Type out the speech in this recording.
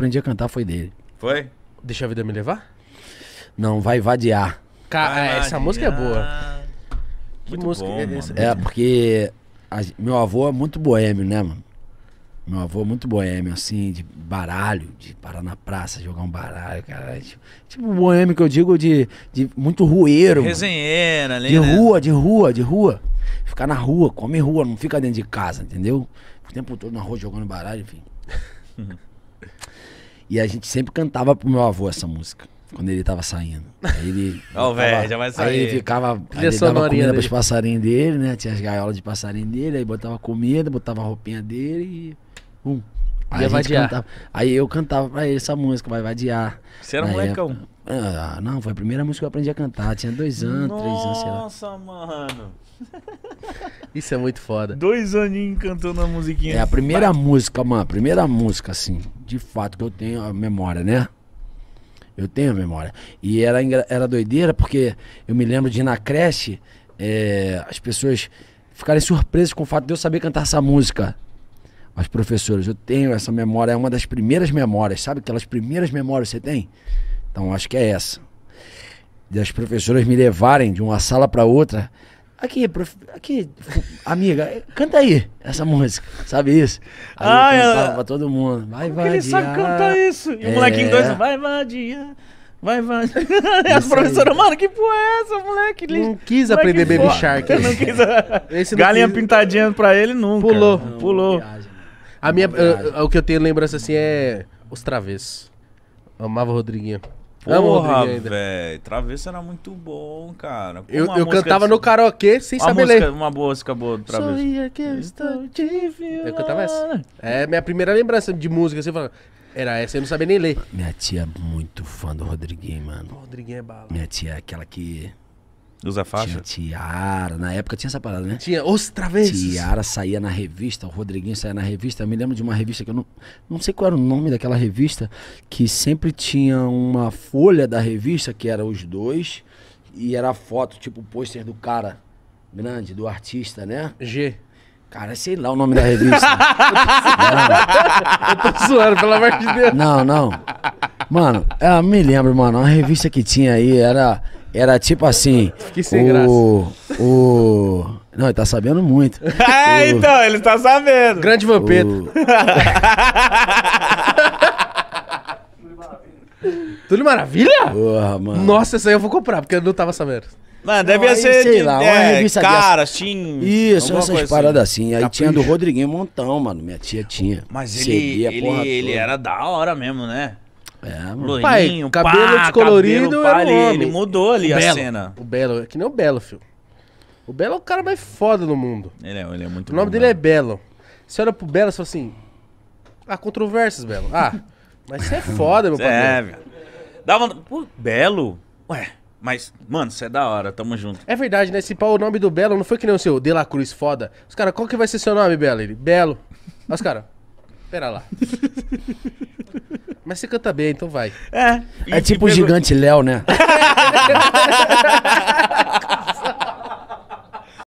aprendi a cantar foi dele. Foi? Deixa a vida me levar? Não, vai vadiar. Cara, vai é, essa vadiar. música é boa. Que muito música bom, é essa? É, porque a, meu avô é muito boêmio, né, mano? Meu avô é muito boêmio, assim, de baralho, de parar na praça, jogar um baralho, cara. Tipo, tipo boêmio que eu digo de, de muito rueiro. Resenheira, ali, De né? rua, de rua, de rua. Ficar na rua, comer rua, não fica dentro de casa, entendeu? O tempo todo na rua jogando baralho, enfim. E a gente sempre cantava pro meu avô essa música. Quando ele tava saindo. Aí ele. Ó, velho, já vai sair. Aí ele ficava. Aí ele dava comida dele. pros passarinhos dele, né? Tinha as gaiolas de passarinho dele, aí botava comida, botava a roupinha dele e. Um. Aí, cantava, aí eu cantava pra ele essa música, vai vadiar. Você era Na molecão? Época... Ah, não, foi a primeira música que eu aprendi a cantar. Tinha dois anos, Nossa, três anos, sei lá. Nossa, mano. Isso é muito foda. Dois aninhos cantando a musiquinha. É a primeira vai. música, mano. A primeira música, assim de fato, que eu tenho a memória, né? Eu tenho a memória. E era, era doideira porque eu me lembro de ir na creche é, as pessoas ficarem surpresas com o fato de eu saber cantar essa música. As professoras, eu tenho essa memória, é uma das primeiras memórias, sabe aquelas primeiras memórias que você tem? Então acho que é essa. De as professoras me levarem de uma sala para outra Aqui, prof... aqui, amiga, canta aí essa música, sabe isso? Aí ah, eu cantava ela... pra todo mundo. Vai Como vadiar. Ele sabe cantar isso. E o é. moleque molequinho dois, vai vadiar. Vai, vai. E as professoras, mano, que porra é essa, moleque? Ele... Não quis moleque aprender Baby Shark. não quis. Esse não Galinha quis... pintadinha pra ele nunca. Pulou, não, pulou. Viagem, a minha, uh, o que eu tenho lembrança assim é Os Travessos. Amava o Rodriguinho. Porra, velho. Travessa era muito bom, cara. eu, eu cantava assim, no karaokê sem uma saber música, ler. Uma música boa do Travessa. Sorria que então eu estou te violando. Eu cantava essa. É minha primeira lembrança de música, assim, falando. Era essa, eu não sabia nem ler. Minha tia é muito fã do Rodriguinho, mano. O Rodriguinho é bala. Minha tia é aquela que Usa faixa? Tinha tiara. Na época tinha essa parada, né? Tinha os travessos. Tiara saía na revista, o Rodriguinho saía na revista. Eu me lembro de uma revista que eu não, não sei qual era o nome daquela revista, que sempre tinha uma folha da revista, que era os dois, e era foto, tipo, pôster do cara grande, do artista, né? G. Cara, sei lá o nome da revista. eu, tô eu tô zoando, pelo amor de Deus. Não, não. Mano, eu me lembro, mano, uma revista que tinha aí era era tipo assim. Que sem o, graça. O. Não, ele tá sabendo muito. é, o, então, ele tá sabendo. Grande Vampeta. tudo Maravilha? Porra, mano. Nossa, essa aí eu vou comprar, porque eu não tava sabendo. Mano, devia ser sei de, lá, uma é, revista cara, dessa. Isso, essas paradas assim. assim. Aí Capricho. tinha do Rodriguinho Montão, mano. Minha tia tinha. Mas ele, Cedia, ele, ele era da hora mesmo, né? É, o Pai, cabelo pá, descolorido cabelo, pá, é ele, ele, mudou ali o a Belo, cena. O Belo, é que nem o Belo, filho. O Belo é o cara mais foda do mundo. Ele é, ele é muito O nome bom, dele é né? Belo. Você olha pro Belo e fala assim... Ah, controvérsias, Belo. Ah, mas você é foda, meu pai. É, velho. Dava... Pô, Belo? Ué... Mas, mano, você é da hora, tamo junto. É verdade, né? Se pau, o nome do Belo não foi que nem o seu, De La Cruz, foda. Os caras, qual que vai ser seu nome, Belo? Ele, Belo. Os caras, pera lá. Mas você canta bem, então vai. É. É tipo o gigante Léo, né?